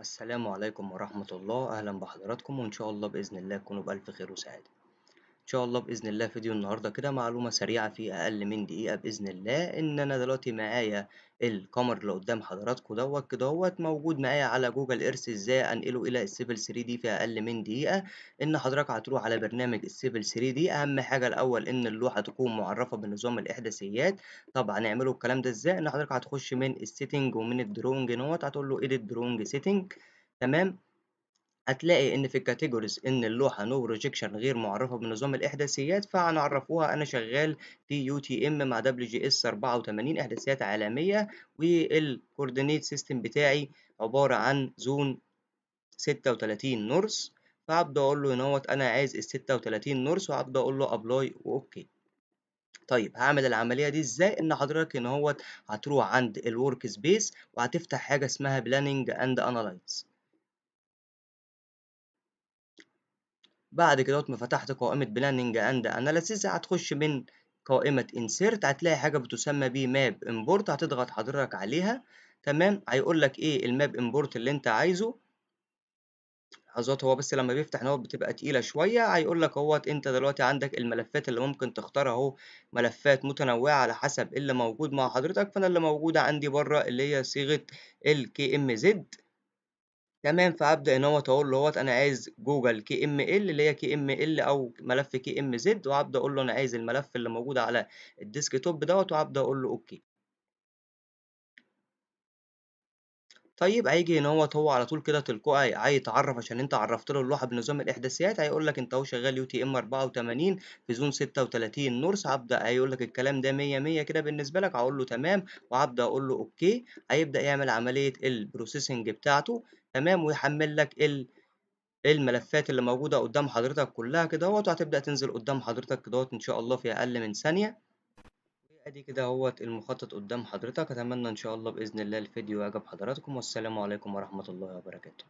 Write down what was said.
السلام عليكم ورحمة الله أهلا بحضراتكم وإن شاء الله بإذن الله تكونوا بألف خير وسعادة ان شاء الله باذن الله فيديو النهارده كده معلومه سريعه في اقل من دقيقه باذن الله ان انا دلوقتي معايا القمر اللي قدام حضراتكم دوت كدهوت موجود معايا على جوجل ايرث ازاي انقله الى السيفل 3 دي في اقل من دقيقه ان حضرتك هتروح على برنامج السيفل 3 دي اهم حاجه الاول ان اللوحه تكون معرفه بنظام الاحداثيات طبعا اعملوا الكلام ده ازاي ان حضرتك هتخش من السيتنج ومن الدرونج نوت هتقول له ايديت درونج سيتنج تمام هتلاقي ان في الكاتيجوريز ان اللوحه نو no ريجكشن غير معرفه بنظام الاحداثيات فهنعرفوها انا شغال في يو تي ام مع دبليو جي اس 84 احداثيات عالميه والكوردينيت سيستم بتاعي عباره عن زون 36 نورث فابدا اقول له نوت انا عايز ال 36 نورث وابدا اقول له ابلاي واوكي طيب هعمل العمليه دي ازاي ان حضرتك ان هوت هتروح عند الورك سبيس وهتفتح حاجه اسمها بلاننج اند انالايز بعد كده ما فتحت قائمة بلاننج اند اناليسيز هتخش من قائمة انسيرت هتلاقي حاجة بتسمى ب ماب امبورت هتضغط حضرتك عليها تمام هيقول لك ايه الماب امبورت اللي انت عايزه لحظات هو بس لما بيفتح نوت بتبقى تقيلة شوية هيقول لك اهوت انت دلوقتي عندك الملفات اللي ممكن تختار اهو ملفات متنوعة على حسب اللي موجود مع حضرتك فانا اللي موجودة عندي بره اللي هي صيغة ال زد تمام، فابدا إن هو تقول له أنا عايز ام ال اللي هي كي ام ال أو ملف كي زد وابدا أقول له أنا عايز الملف اللي موجود على توب دوت وابدا أقول له أوكي. طيب هيجي ان هو هو على طول كده تلقائي هيتعرّف عشان أنت عرّفت له اللوحة بنظام الإحداثيات هيقول لك أنت أهو شغّال ام 84 في زون 36 نورس هبدا هيقول لك الكلام ده مِيّة مِيّة كده بالنسبة لك هقول له تمام وهبدا أقول له أوكي، هيبدأ يعمل عملية البروسيسنج بتاعته. تمام ويحمل لك ال الملفات اللي موجودة قدام حضرتك كلها كده وهتبدأ تنزل قدام حضرتك كده إن شاء الله في أقل من ثانية ادي كده هوت المخطط قدام حضرتك أتمنى إن شاء الله بإذن الله الفيديو يعجب حضراتكم والسلام عليكم ورحمة الله وبركاته